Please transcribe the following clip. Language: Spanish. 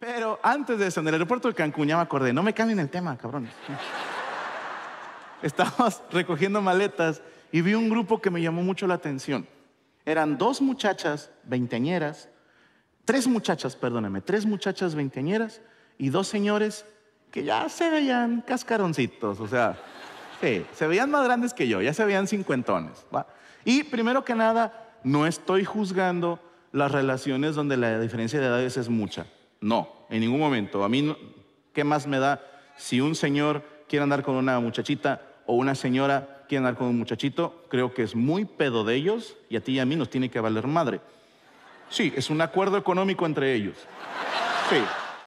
Pero antes de eso, en el aeropuerto de Cancún, ya me acordé, no me cambien el tema, cabrones. Estábamos recogiendo maletas y vi un grupo que me llamó mucho la atención. Eran dos muchachas veinteañeras, tres muchachas, perdóname, tres muchachas veinteañeras y dos señores que ya se veían cascaroncitos, o sea, sí, se veían más grandes que yo, ya se veían cincuentones. Y primero que nada, no estoy juzgando las relaciones donde la diferencia de edades es mucha. No, en ningún momento. A mí, ¿qué más me da si un señor quiere andar con una muchachita o una señora quiere andar con un muchachito? Creo que es muy pedo de ellos y a ti y a mí nos tiene que valer madre. Sí, es un acuerdo económico entre ellos. Sí.